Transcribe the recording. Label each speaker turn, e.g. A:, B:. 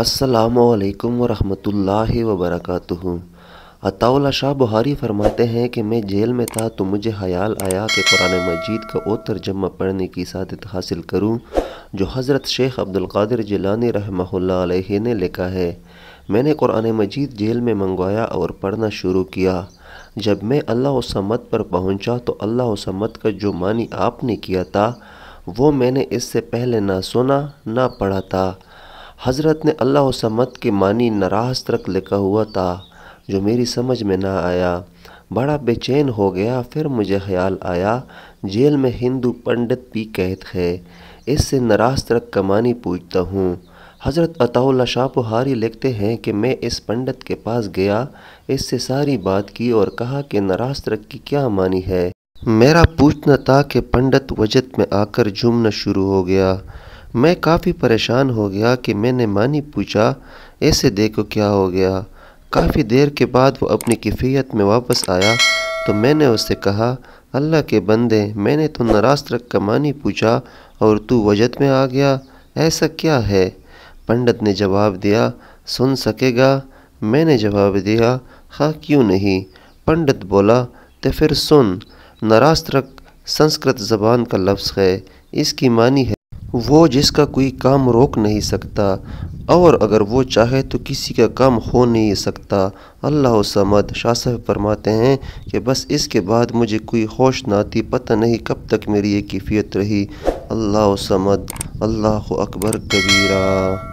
A: असलकम वरहमतुल्लाह वबरकatuh अताउल्ला शाह बुहारी फरमाते हैं कि मैं जेल में था तो मुझे ख्याल आया कि कुरान मजीद का वो तर्जमा पढ़ने की सादत हासिल करूं जो हज़रत शेख अब्दुल्कर जिलानी रहमहुल्लाह अलैहि ने लिखा है मैंने कुरान मजीद जेल में मंगवाया और पढ़ना शुरू किया जब मैं अल्लाह समत पर पहुंचा तो अल्लाह समत का जो मानी आपने किया था वो मैंने इससे पहले ना सुना ना पढ़ा था हज़रत ने अल्लाह समत के मानी नाराज तरक लिखा हुआ था जो मेरी समझ में ना आया बड़ा बेचैन हो गया फिर मुझे ख्याल आया जेल में हिंदू पंडित भी कैद है इससे नाराज तरक कमानी पूछता हूँ हज़रत अताउल्ला शाह पुहारी लिखते हैं कि मैं इस पंडित के पास गया इससे सारी बात की और कहा कि नाराज तरक की क्या मानी है मेरा पूछना था कि पंडित वजत में आकर जुमना शुरू हो गया मैं काफ़ी परेशान हो गया कि मैंने मानी पूछा ऐसे देखो क्या हो गया काफ़ी देर के बाद वो अपनी किफ़ियत में वापस आया तो मैंने उससे कहा अल्लाह के बंदे मैंने तो नाराज रख का मानी पूछा और तू वजत में आ गया ऐसा क्या है पंडित ने जवाब दिया सुन सकेगा मैंने जवाब दिया हाँ क्यों नहीं पंडित बोला तो फिर सुन नाराज रख संस्कृत ज़बान का लफ्ज़ है इसकी मानी है वो जिसका कोई काम रोक नहीं सकता और अगर वो चाहे तो किसी का काम हो नहीं सकता अल्लाह समद शाह फरमाते हैं कि बस इसके बाद मुझे कोई होश ना आती पता नहीं कब तक मेरी ये कैफियत रही अल्लाह समद अल्लाह अकबर कबीरा